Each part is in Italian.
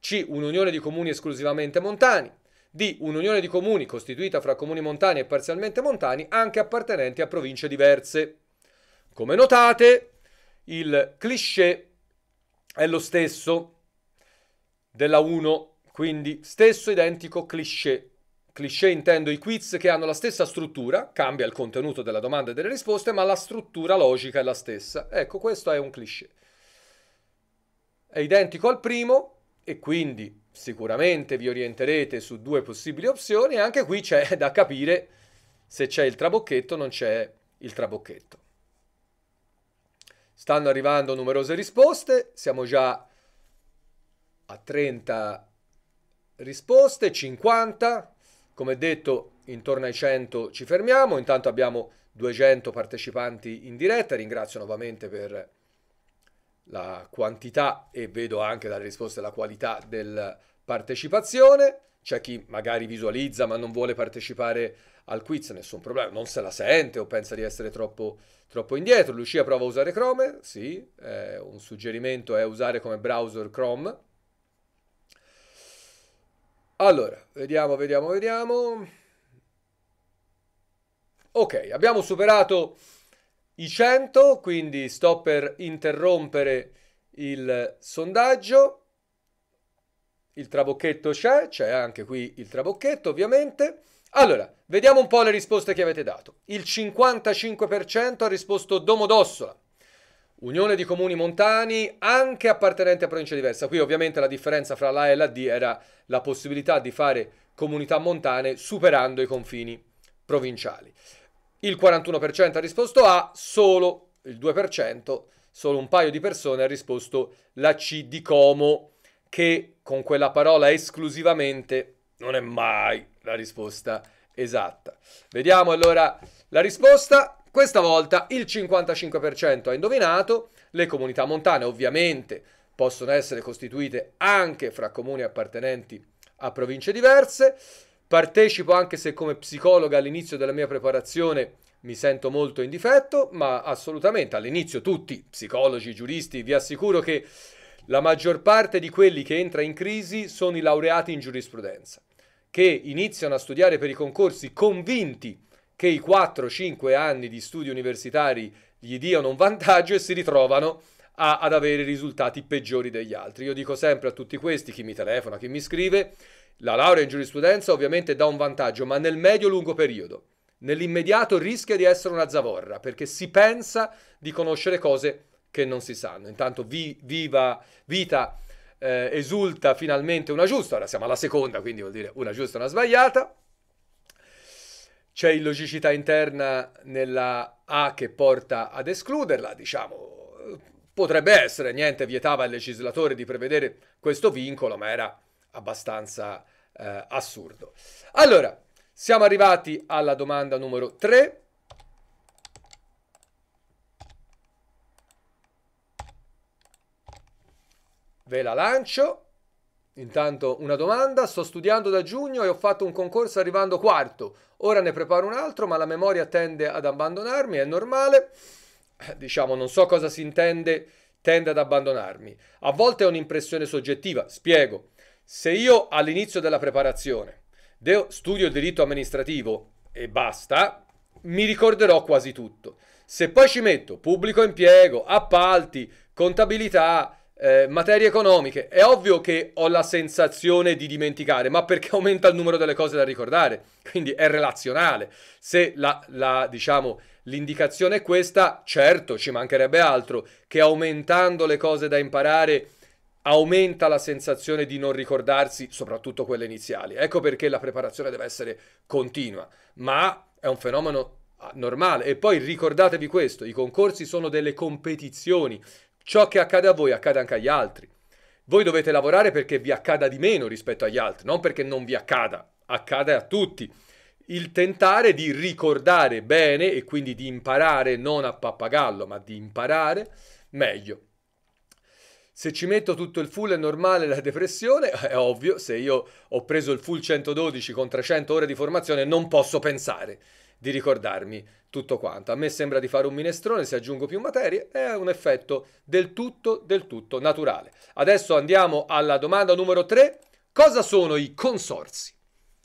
C. Un'unione di comuni esclusivamente montani. D. Un'unione di comuni costituita fra comuni montani e parzialmente montani anche appartenenti a province diverse. Come notate, il cliché è lo stesso della 1, quindi stesso identico cliché. Cliché intendo i quiz che hanno la stessa struttura, cambia il contenuto della domanda e delle risposte, ma la struttura logica è la stessa. Ecco, questo è un cliché è identico al primo e quindi sicuramente vi orienterete su due possibili opzioni e anche qui c'è da capire se c'è il trabocchetto o non c'è il trabocchetto. Stanno arrivando numerose risposte, siamo già a 30 risposte, 50, come detto intorno ai 100 ci fermiamo, intanto abbiamo 200 partecipanti in diretta, ringrazio nuovamente per la quantità e vedo anche dalle risposte la qualità della partecipazione. C'è chi magari visualizza ma non vuole partecipare al quiz, nessun problema, non se la sente o pensa di essere troppo, troppo indietro. Lucia prova a usare Chrome, sì, eh, un suggerimento è usare come browser Chrome. Allora, vediamo, vediamo, vediamo. Ok, abbiamo superato i 100, quindi sto per interrompere il sondaggio. Il trabocchetto c'è, c'è anche qui il trabocchetto ovviamente. Allora, vediamo un po' le risposte che avete dato. Il 55% ha risposto Domodossola, Unione di Comuni Montani, anche appartenenti a provincia diversa. Qui ovviamente la differenza fra la A e la D era la possibilità di fare comunità montane superando i confini provinciali. Il 41% ha risposto A, solo il 2%, solo un paio di persone ha risposto la C di Como, che con quella parola esclusivamente non è mai la risposta esatta. Vediamo allora la risposta. Questa volta il 55% ha indovinato, le comunità montane ovviamente possono essere costituite anche fra comuni appartenenti a province diverse. Partecipo anche se come psicologa all'inizio della mia preparazione mi sento molto in difetto, ma assolutamente all'inizio tutti, psicologi, giuristi, vi assicuro che la maggior parte di quelli che entra in crisi sono i laureati in giurisprudenza, che iniziano a studiare per i concorsi convinti che i 4-5 anni di studi universitari gli diano un vantaggio e si ritrovano a, ad avere risultati peggiori degli altri. Io dico sempre a tutti questi, chi mi telefona, chi mi scrive, la laurea in giurisprudenza ovviamente dà un vantaggio, ma nel medio-lungo periodo. Nell'immediato rischia di essere una zavorra, perché si pensa di conoscere cose che non si sanno. Intanto vi, viva vita eh, esulta finalmente una giusta, ora siamo alla seconda, quindi vuol dire una giusta e una sbagliata. C'è illogicità interna nella A che porta ad escluderla, diciamo, potrebbe essere, niente vietava al legislatore di prevedere questo vincolo, ma era abbastanza eh, assurdo. Allora, siamo arrivati alla domanda numero 3. Ve la lancio. Intanto una domanda, sto studiando da giugno e ho fatto un concorso arrivando quarto, ora ne preparo un altro ma la memoria tende ad abbandonarmi, è normale, eh, diciamo non so cosa si intende, tende ad abbandonarmi. A volte è un'impressione soggettiva, spiego, se io all'inizio della preparazione studio il diritto amministrativo e basta, mi ricorderò quasi tutto. Se poi ci metto pubblico impiego, appalti, contabilità, eh, materie economiche, è ovvio che ho la sensazione di dimenticare, ma perché aumenta il numero delle cose da ricordare, quindi è relazionale. Se la, la, diciamo, l'indicazione è questa, certo ci mancherebbe altro che aumentando le cose da imparare aumenta la sensazione di non ricordarsi, soprattutto quelle iniziali. Ecco perché la preparazione deve essere continua, ma è un fenomeno normale. E poi ricordatevi questo, i concorsi sono delle competizioni, ciò che accade a voi accade anche agli altri. Voi dovete lavorare perché vi accada di meno rispetto agli altri, non perché non vi accada, accade a tutti. Il tentare di ricordare bene e quindi di imparare non a pappagallo, ma di imparare meglio. Se ci metto tutto il full è normale la depressione? È ovvio, se io ho preso il full 112 con 300 ore di formazione non posso pensare di ricordarmi tutto quanto. A me sembra di fare un minestrone, se aggiungo più materie, è un effetto del tutto, del tutto naturale. Adesso andiamo alla domanda numero 3. Cosa sono i consorsi?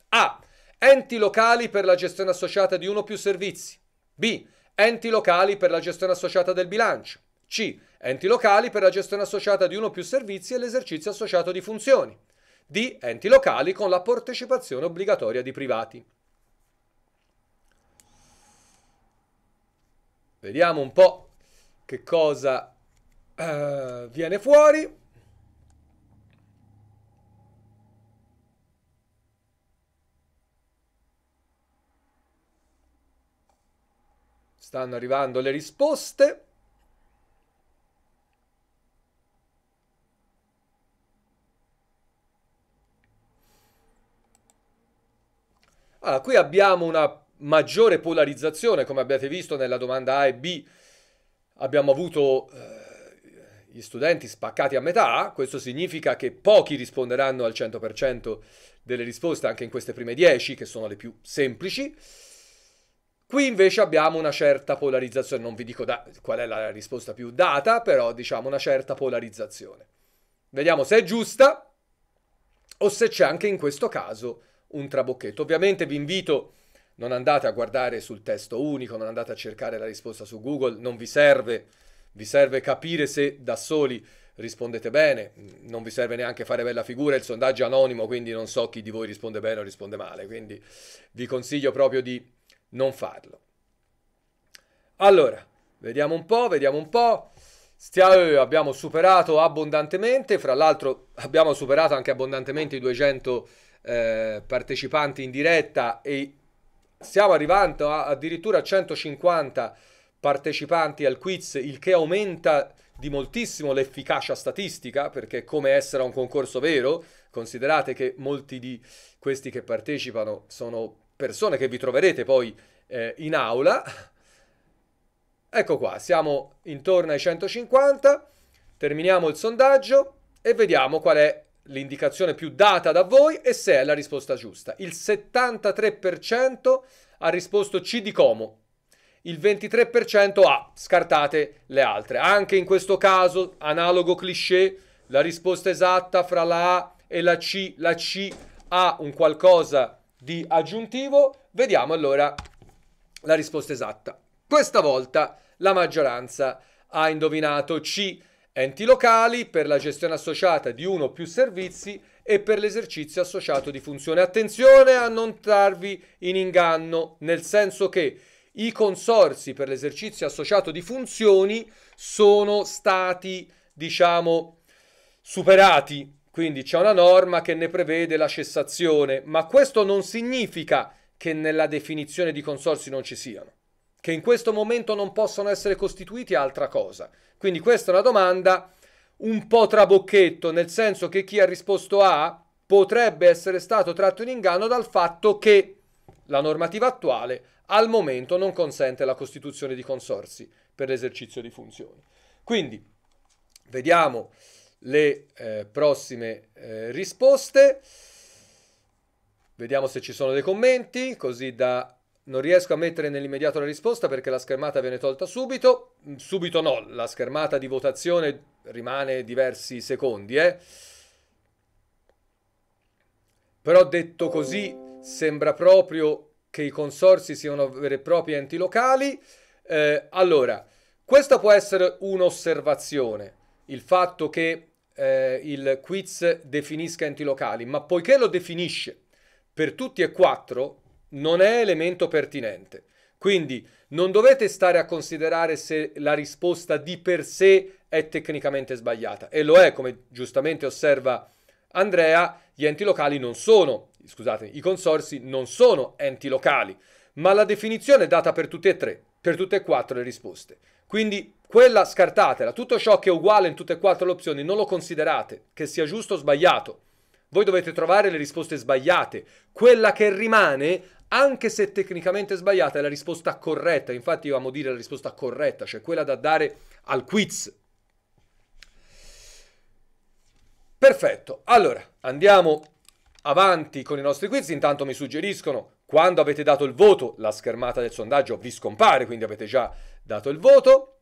A. Enti locali per la gestione associata di uno o più servizi. B. Enti locali per la gestione associata del bilancio. C enti locali per la gestione associata di uno o più servizi e l'esercizio associato di funzioni, D. enti locali con la partecipazione obbligatoria di privati. Vediamo un po' che cosa uh, viene fuori. Stanno arrivando le risposte. Allora, qui abbiamo una maggiore polarizzazione, come abbiate visto nella domanda A e B, abbiamo avuto eh, gli studenti spaccati a metà, questo significa che pochi risponderanno al 100% delle risposte anche in queste prime 10, che sono le più semplici. Qui invece abbiamo una certa polarizzazione, non vi dico qual è la risposta più data, però diciamo una certa polarizzazione. Vediamo se è giusta o se c'è anche in questo caso un trabocchetto. Ovviamente vi invito, non andate a guardare sul testo unico, non andate a cercare la risposta su Google, non vi serve, vi serve capire se da soli rispondete bene, non vi serve neanche fare bella figura, il sondaggio è anonimo, quindi non so chi di voi risponde bene o risponde male, quindi vi consiglio proprio di non farlo. Allora, vediamo un po', vediamo un po'. Stia abbiamo superato abbondantemente, fra l'altro abbiamo superato anche abbondantemente i 200 eh, partecipanti in diretta e stiamo arrivando a, addirittura a 150 partecipanti al quiz, il che aumenta di moltissimo l'efficacia statistica, perché è come essere a un concorso vero, considerate che molti di questi che partecipano sono persone che vi troverete poi eh, in aula. Ecco qua, siamo intorno ai 150, terminiamo il sondaggio e vediamo qual è l'indicazione più data da voi e se è la risposta giusta. Il 73% ha risposto C di Como, il 23% A, scartate le altre. Anche in questo caso, analogo cliché, la risposta esatta fra la A e la C, la C ha un qualcosa di aggiuntivo, vediamo allora la risposta esatta. Questa volta la maggioranza ha indovinato C enti locali per la gestione associata di uno o più servizi e per l'esercizio associato di funzione. Attenzione a non trarvi in inganno, nel senso che i consorsi per l'esercizio associato di funzioni sono stati, diciamo, superati. Quindi c'è una norma che ne prevede la cessazione, ma questo non significa che nella definizione di consorsi non ci siano. Che in questo momento non possono essere costituiti altra cosa. Quindi questa è una domanda un po' trabocchetto, nel senso che chi ha risposto A potrebbe essere stato tratto in inganno dal fatto che la normativa attuale al momento non consente la costituzione di consorsi per l'esercizio di funzioni. Quindi vediamo le eh, prossime eh, risposte. Vediamo se ci sono dei commenti, così da non riesco a mettere nell'immediato la risposta perché la schermata viene tolta subito. Mm, subito no, la schermata di votazione rimane diversi secondi, eh. Però detto così sembra proprio che i consorsi siano veri e propri enti locali. Eh, allora, questa può essere un'osservazione, il fatto che eh, il quiz definisca enti locali, ma poiché lo definisce per tutti e quattro, non è elemento pertinente. Quindi non dovete stare a considerare se la risposta di per sé è tecnicamente sbagliata. E lo è, come giustamente osserva Andrea, gli enti locali non sono, scusate, i consorsi non sono enti locali, ma la definizione è data per tutte e tre, per tutte e quattro le risposte. Quindi quella scartatela, tutto ciò che è uguale in tutte e quattro le opzioni non lo considerate, che sia giusto o sbagliato. Voi dovete trovare le risposte sbagliate. Quella che rimane, anche se tecnicamente sbagliata, è la risposta corretta. Infatti io amo dire la risposta corretta, cioè quella da dare al quiz. Perfetto. Allora, andiamo avanti con i nostri quiz. Intanto mi suggeriscono quando avete dato il voto, la schermata del sondaggio vi scompare, quindi avete già dato il voto.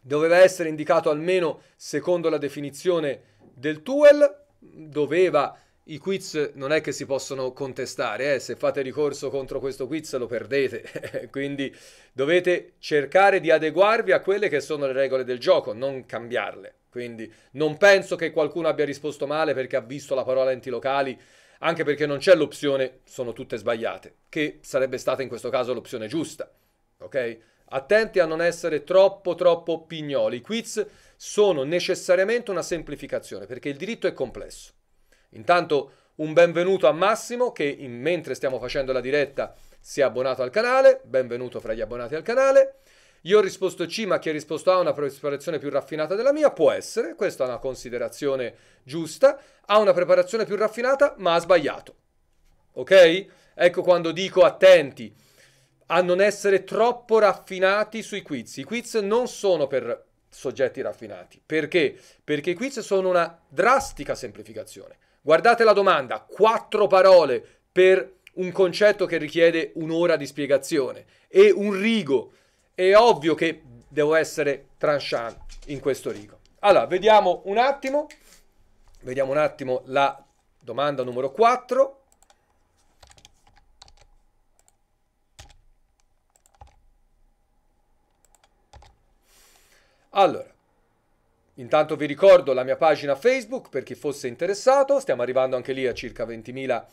Doveva essere indicato almeno secondo la definizione del TUEL doveva i quiz non è che si possono contestare, eh? se fate ricorso contro questo quiz lo perdete, quindi dovete cercare di adeguarvi a quelle che sono le regole del gioco, non cambiarle. Quindi non penso che qualcuno abbia risposto male perché ha visto la parola enti locali, anche perché non c'è l'opzione sono tutte sbagliate, che sarebbe stata in questo caso l'opzione giusta, ok? Attenti a non essere troppo troppo pignoli. I quiz sono necessariamente una semplificazione perché il diritto è complesso. Intanto un benvenuto a Massimo che in, mentre stiamo facendo la diretta si è abbonato al canale, benvenuto fra gli abbonati al canale. Io ho risposto C, ma chi ha risposto A ha una preparazione più raffinata della mia? Può essere, questa è una considerazione giusta. Ha una preparazione più raffinata, ma ha sbagliato. Ok? Ecco quando dico attenti a non essere troppo raffinati sui quiz. I quiz non sono per soggetti raffinati. Perché? Perché i quiz sono una drastica semplificazione. Guardate la domanda, quattro parole per un concetto che richiede un'ora di spiegazione e un rigo. È ovvio che devo essere tranchant in questo rigo. Allora, vediamo un attimo. Vediamo un attimo la domanda numero 4. Allora, intanto vi ricordo la mia pagina Facebook per chi fosse interessato, stiamo arrivando anche lì a circa 20.000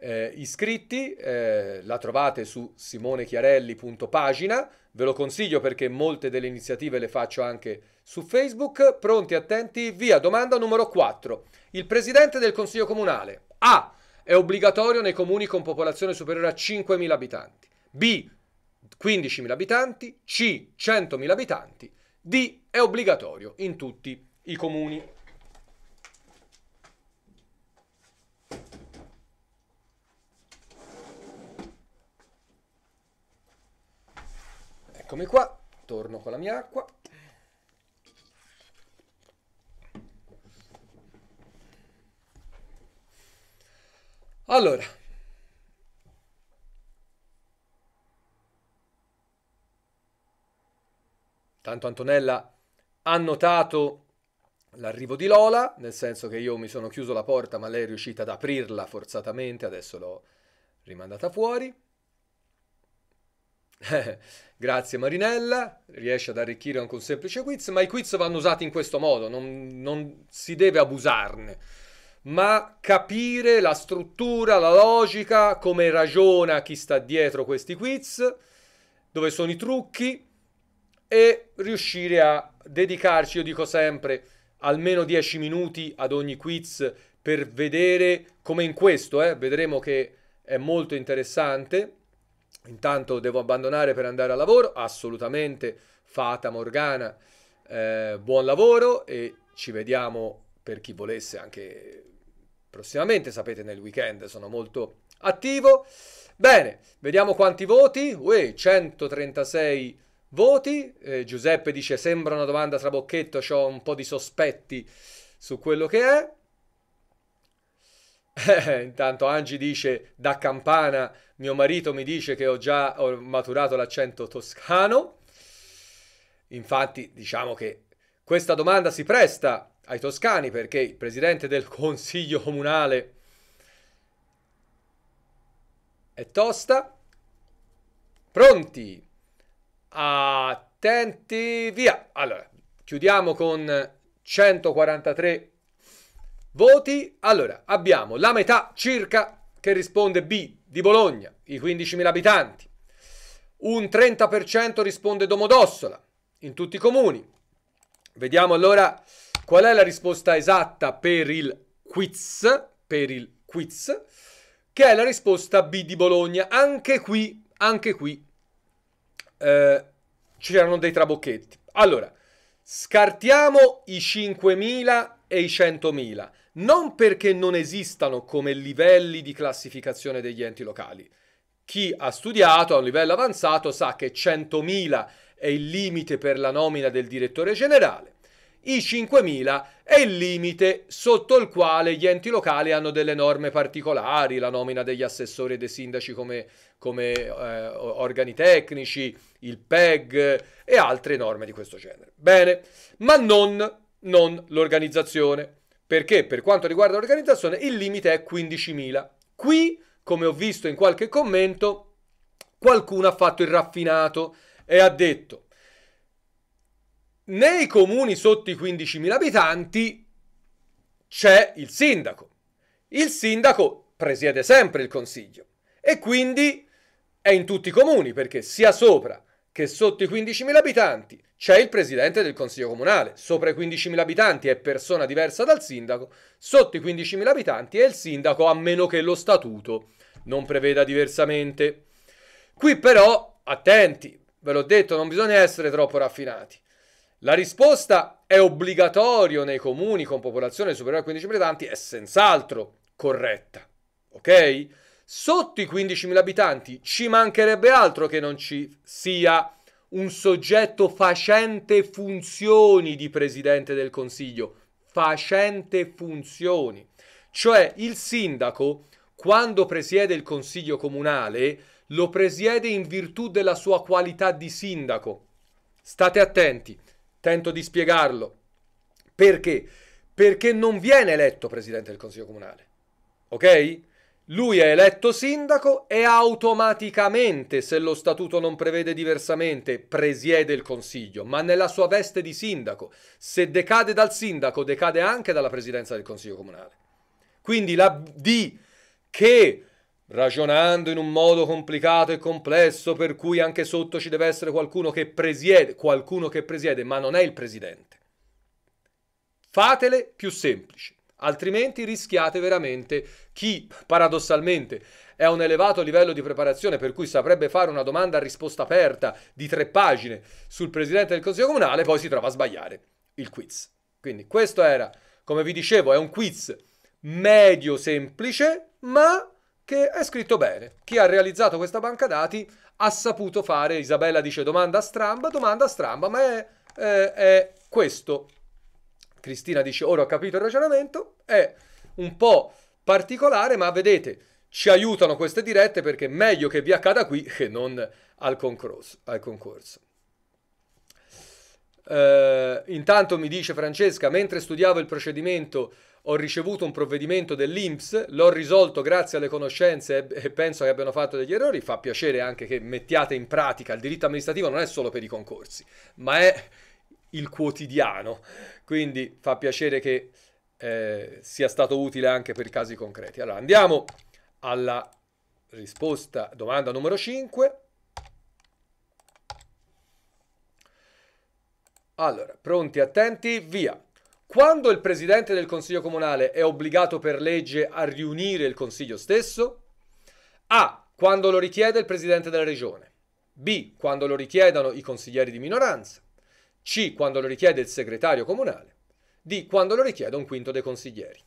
eh, iscritti, eh, la trovate su simonechiarelli.pagina, ve lo consiglio perché molte delle iniziative le faccio anche su Facebook. Pronti, attenti, via, domanda numero 4. Il Presidente del Consiglio Comunale A. È obbligatorio nei comuni con popolazione superiore a 5.000 abitanti. B. 15.000 abitanti. C. 100.000 abitanti. D è obbligatorio in tutti i comuni. Eccomi qua, torno con la mia acqua. Allora, Tanto Antonella ha notato l'arrivo di Lola, nel senso che io mi sono chiuso la porta ma lei è riuscita ad aprirla forzatamente, adesso l'ho rimandata fuori. Grazie Marinella, riesce ad arricchire anche un semplice quiz, ma i quiz vanno usati in questo modo, non, non si deve abusarne, ma capire la struttura, la logica, come ragiona chi sta dietro questi quiz, dove sono i trucchi, e riuscire a dedicarci, io dico sempre, almeno 10 minuti ad ogni quiz per vedere come in questo, eh, vedremo che è molto interessante. Intanto devo abbandonare per andare al lavoro, assolutamente, fata Morgana, eh, buon lavoro e ci vediamo per chi volesse anche prossimamente, sapete nel weekend sono molto attivo. Bene, vediamo quanti voti, Uè, 136 voti. Voti, eh, Giuseppe dice sembra una domanda trabocchetto, ho un po' di sospetti su quello che è. intanto Angi dice da campana, mio marito mi dice che ho già ho maturato l'accento toscano. Infatti diciamo che questa domanda si presta ai toscani perché il presidente del consiglio comunale è tosta. Pronti? Attenti, via. Allora, chiudiamo con 143 voti. Allora, abbiamo la metà circa che risponde B di Bologna, i 15.000 abitanti. Un 30% risponde Domodossola, in tutti i comuni. Vediamo allora qual è la risposta esatta per il quiz, per il quiz, che è la risposta B di Bologna. Anche qui, anche qui eh, c'erano dei trabocchetti. Allora, scartiamo i 5.000 e i 100.000, non perché non esistano come livelli di classificazione degli enti locali. Chi ha studiato a un livello avanzato sa che 100.000 è il limite per la nomina del direttore generale i 5.000 è il limite sotto il quale gli enti locali hanno delle norme particolari, la nomina degli assessori e dei sindaci come, come eh, organi tecnici, il PEG e altre norme di questo genere. Bene, ma non, non l'organizzazione, perché per quanto riguarda l'organizzazione il limite è 15.000. Qui, come ho visto in qualche commento, qualcuno ha fatto il raffinato e ha detto nei comuni sotto i 15.000 abitanti c'è il sindaco. Il sindaco presiede sempre il consiglio e quindi è in tutti i comuni perché sia sopra che sotto i 15.000 abitanti c'è il presidente del consiglio comunale. Sopra i 15.000 abitanti è persona diversa dal sindaco, sotto i 15.000 abitanti è il sindaco a meno che lo statuto non preveda diversamente. Qui però, attenti, ve l'ho detto, non bisogna essere troppo raffinati. La risposta è obbligatorio nei comuni con popolazione superiore a 15.000 abitanti è senz'altro corretta. Ok? Sotto i 15.000 abitanti ci mancherebbe altro che non ci sia un soggetto facente funzioni di presidente del consiglio, facente funzioni. Cioè il sindaco quando presiede il consiglio comunale lo presiede in virtù della sua qualità di sindaco. State attenti Tento di spiegarlo. Perché? Perché non viene eletto presidente del Consiglio Comunale. Ok? Lui è eletto sindaco e automaticamente, se lo statuto non prevede diversamente, presiede il Consiglio, ma nella sua veste di sindaco. Se decade dal sindaco, decade anche dalla presidenza del Consiglio Comunale. Quindi la D che ragionando in un modo complicato e complesso per cui anche sotto ci deve essere qualcuno che presiede, qualcuno che presiede, ma non è il presidente. Fatele più semplici, altrimenti rischiate veramente chi paradossalmente è a un elevato livello di preparazione per cui saprebbe fare una domanda a risposta aperta di tre pagine sul presidente del Consiglio Comunale, poi si trova a sbagliare il quiz. Quindi questo era, come vi dicevo, è un quiz medio semplice, ma che è scritto bene. Chi ha realizzato questa banca dati ha saputo fare, Isabella dice domanda stramba, domanda stramba, ma è, è, è questo. Cristina dice ora ho capito il ragionamento, è un po' particolare, ma vedete, ci aiutano queste dirette perché è meglio che vi accada qui che non al concorso. Al concorso. Uh, intanto mi dice Francesca, mentre studiavo il procedimento ho ricevuto un provvedimento dell'Inps, l'ho risolto grazie alle conoscenze e penso che abbiano fatto degli errori, fa piacere anche che mettiate in pratica il diritto amministrativo non è solo per i concorsi, ma è il quotidiano, quindi fa piacere che eh, sia stato utile anche per casi concreti. Allora andiamo alla risposta, domanda numero 5. Allora, pronti, attenti, via. Quando il presidente del consiglio comunale è obbligato per legge a riunire il consiglio stesso? A. Quando lo richiede il presidente della regione. B. Quando lo richiedano i consiglieri di minoranza. C. Quando lo richiede il segretario comunale. D. Quando lo richiede un quinto dei consiglieri.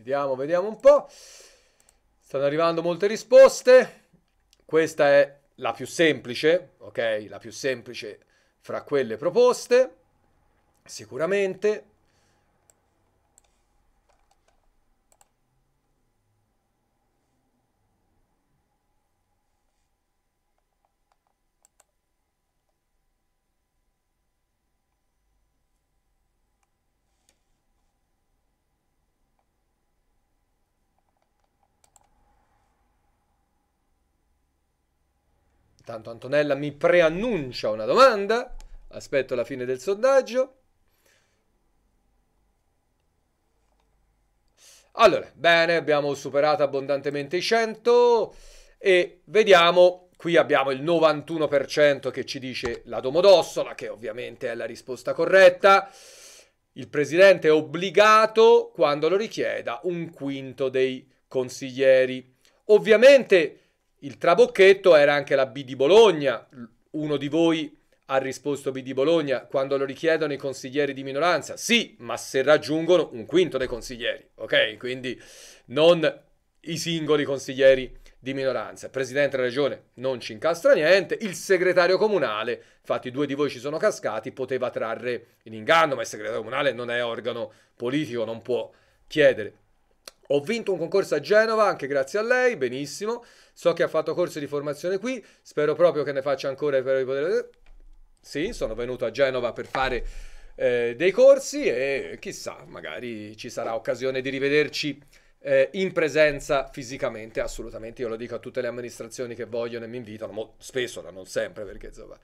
Vediamo, vediamo un po'. Stanno arrivando molte risposte. Questa è la più semplice, ok? La più semplice fra quelle proposte, sicuramente. Intanto Antonella mi preannuncia una domanda. Aspetto la fine del sondaggio. Allora, bene, abbiamo superato abbondantemente i 100 e vediamo, qui abbiamo il 91% che ci dice la Domodossola, che ovviamente è la risposta corretta. Il presidente è obbligato, quando lo richieda, un quinto dei consiglieri. Ovviamente il trabocchetto era anche la B di Bologna. Uno di voi ha risposto B di Bologna quando lo richiedono i consiglieri di minoranza. Sì, ma se raggiungono un quinto dei consiglieri, ok? Quindi non i singoli consiglieri di minoranza. Il presidente della regione non ci incastra niente, il segretario comunale, infatti due di voi ci sono cascati, poteva trarre in inganno, ma il segretario comunale non è organo politico, non può chiedere ho vinto un concorso a Genova, anche grazie a lei, benissimo. So che ha fatto corsi di formazione qui, spero proprio che ne faccia ancora per poter... Sì, sono venuto a Genova per fare eh, dei corsi e chissà, magari ci sarà occasione di rivederci eh, in presenza fisicamente, assolutamente. Io lo dico a tutte le amministrazioni che vogliono e mi invitano, spesso, ma non sempre, perché insomma,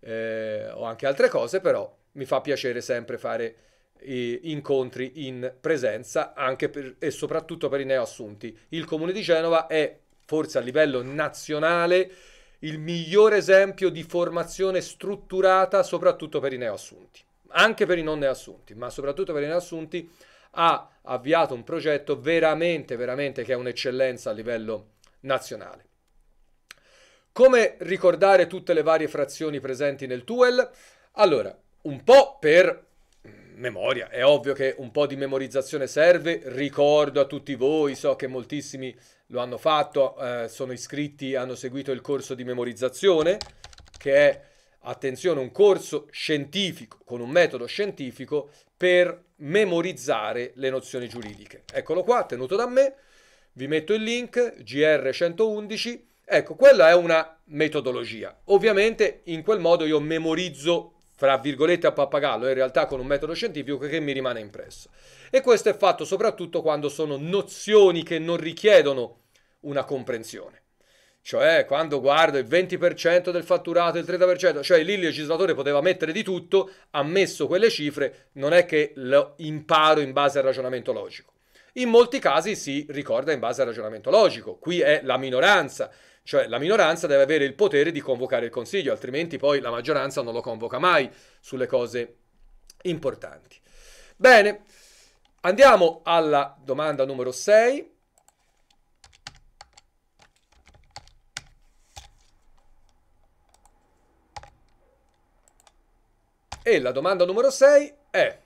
eh, ho anche altre cose, però mi fa piacere sempre fare eh, incontri in presenza anche per, e soprattutto per i neoassunti. Il Comune di Genova è forse a livello nazionale il miglior esempio di formazione strutturata soprattutto per i neoassunti, anche per i non neoassunti, ma soprattutto per i neoassunti ha avviato un progetto veramente, veramente che è un'eccellenza a livello nazionale. Come ricordare tutte le varie frazioni presenti nel TUEL? Allora, un po' per memoria. È ovvio che un po' di memorizzazione serve, ricordo a tutti voi, so che moltissimi lo hanno fatto, eh, sono iscritti, hanno seguito il corso di memorizzazione, che è, attenzione, un corso scientifico, con un metodo scientifico per memorizzare le nozioni giuridiche. Eccolo qua, tenuto da me, vi metto il link, GR111, ecco, quella è una metodologia. Ovviamente in quel modo io memorizzo fra virgolette a pappagallo, in realtà con un metodo scientifico che mi rimane impresso. E questo è fatto soprattutto quando sono nozioni che non richiedono una comprensione. Cioè, quando guardo il 20% del fatturato, il 30%, cioè lì il legislatore poteva mettere di tutto, ha messo quelle cifre, non è che lo imparo in base al ragionamento logico. In molti casi si ricorda in base al ragionamento logico, qui è la minoranza, cioè la minoranza deve avere il potere di convocare il Consiglio, altrimenti poi la maggioranza non lo convoca mai sulle cose importanti. Bene, andiamo alla domanda numero 6. E la domanda numero 6 è,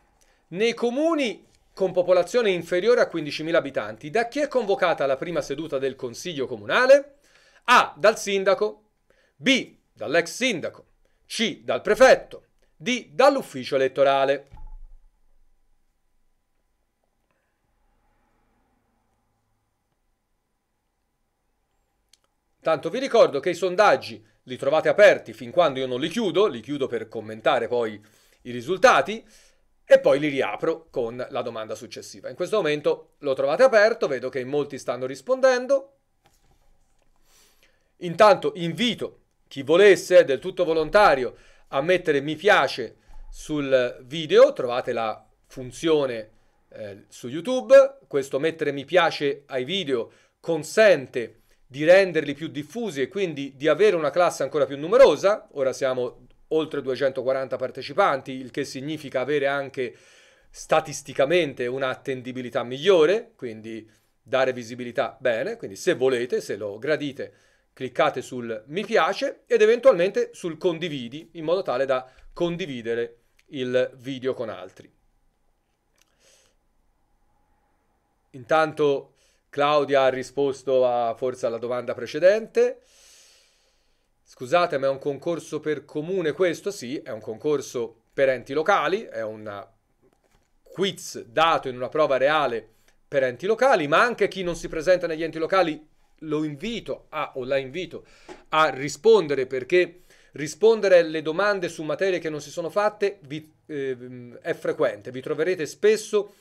nei comuni con popolazione inferiore a 15.000 abitanti, da chi è convocata la prima seduta del Consiglio Comunale? A. Dal sindaco. B. Dall'ex sindaco. C. Dal prefetto. D. Dall'ufficio elettorale. Tanto vi ricordo che i sondaggi li trovate aperti fin quando io non li chiudo, li chiudo per commentare poi i risultati e poi li riapro con la domanda successiva. In questo momento lo trovate aperto, vedo che in molti stanno rispondendo, Intanto invito chi volesse, del tutto volontario, a mettere mi piace sul video, trovate la funzione eh, su YouTube, questo mettere mi piace ai video consente di renderli più diffusi e quindi di avere una classe ancora più numerosa, ora siamo oltre 240 partecipanti, il che significa avere anche statisticamente un'attendibilità migliore, quindi dare visibilità bene, quindi se volete, se lo gradite, cliccate sul mi piace ed eventualmente sul condividi in modo tale da condividere il video con altri. Intanto Claudia ha risposto a, forse alla domanda precedente. Scusate, ma è un concorso per comune questo? Sì, è un concorso per enti locali, è un quiz dato in una prova reale per enti locali, ma anche chi non si presenta negli enti locali lo invito a, o la invito a rispondere perché rispondere alle domande su materie che non si sono fatte vi, eh, è frequente, vi troverete spesso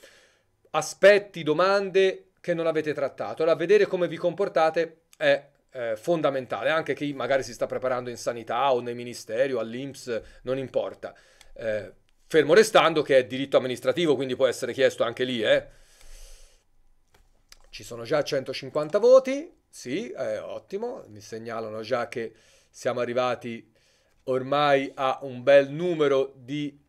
aspetti, domande che non avete trattato. Allora, vedere come vi comportate è eh, fondamentale, anche chi magari si sta preparando in sanità o nei ministeri o all'INPS, non importa. Eh, fermo restando che è diritto amministrativo, quindi può essere chiesto anche lì, eh. Ci sono già 150 voti, sì, eh, ottimo, mi segnalano già che siamo arrivati ormai a un bel numero di